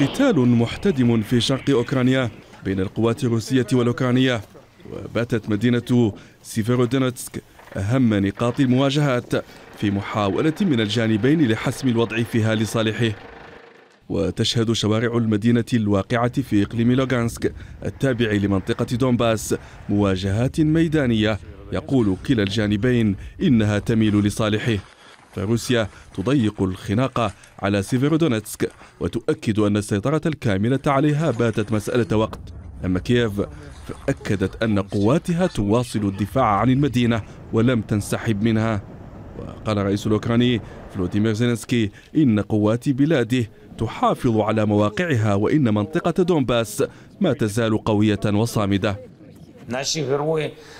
قتال محتدم في شرق أوكرانيا بين القوات الروسية والأوكرانية وباتت مدينة سيفيرودونتسك أهم نقاط المواجهات في محاولة من الجانبين لحسم الوضع فيها لصالحه وتشهد شوارع المدينة الواقعة في إقليم لوغانسك التابع لمنطقة دونباس مواجهات ميدانية يقول كلا الجانبين إنها تميل لصالحه فروسيا تضيق الخناق على سيفيرودونتسك وتؤكد أن السيطرة الكاملة عليها باتت مسألة وقت أما كييف فأكدت أن قواتها تواصل الدفاع عن المدينة ولم تنسحب منها وقال الرئيس الأوكراني فلوديمير زينسكي إن قوات بلاده تحافظ على مواقعها وإن منطقة دونباس ما تزال قوية وصامدة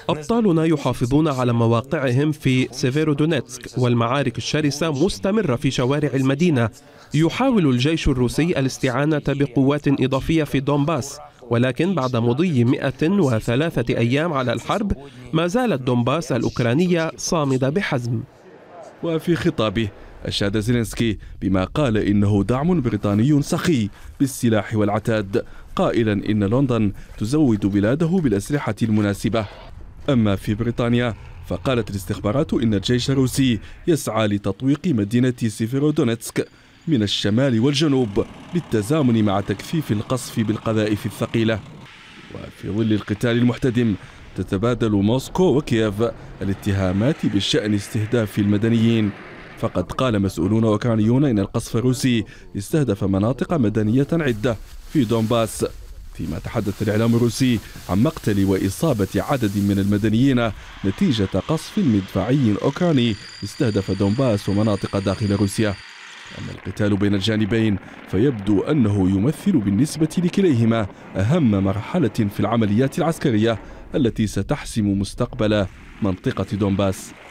أبطالنا يحافظون على مواقعهم في سيفيرودونيتسك والمعارك الشرسة مستمرة في شوارع المدينة يحاول الجيش الروسي الاستعانة بقوات إضافية في دونباس ولكن بعد مضي 103 أيام على الحرب ما زالت دونباس الأوكرانية صامدة بحزم وفي خطابه أشاد زيلينسكي بما قال إنه دعم بريطاني سخي بالسلاح والعتاد قائلا إن لندن تزود بلاده بالأسلحة المناسبة أما في بريطانيا فقالت الاستخبارات إن الجيش الروسي يسعى لتطويق مدينة سيفيرودونيتسك من الشمال والجنوب بالتزامن مع تكثيف القصف بالقذائف الثقيلة وفي ظل القتال المحتدم تتبادل موسكو وكييف الاتهامات بشأن استهداف المدنيين فقد قال مسؤولون أوكرانيون إن القصف الروسي استهدف مناطق مدنية عدة في دونباس فيما تحدث الإعلام الروسي عن مقتل وإصابة عدد من المدنيين نتيجة قصف مدفعي أوكراني استهدف دونباس ومناطق داخل روسيا أما القتال بين الجانبين فيبدو أنه يمثل بالنسبة لكليهما أهم مرحلة في العمليات العسكرية التي ستحسم مستقبل منطقة دونباس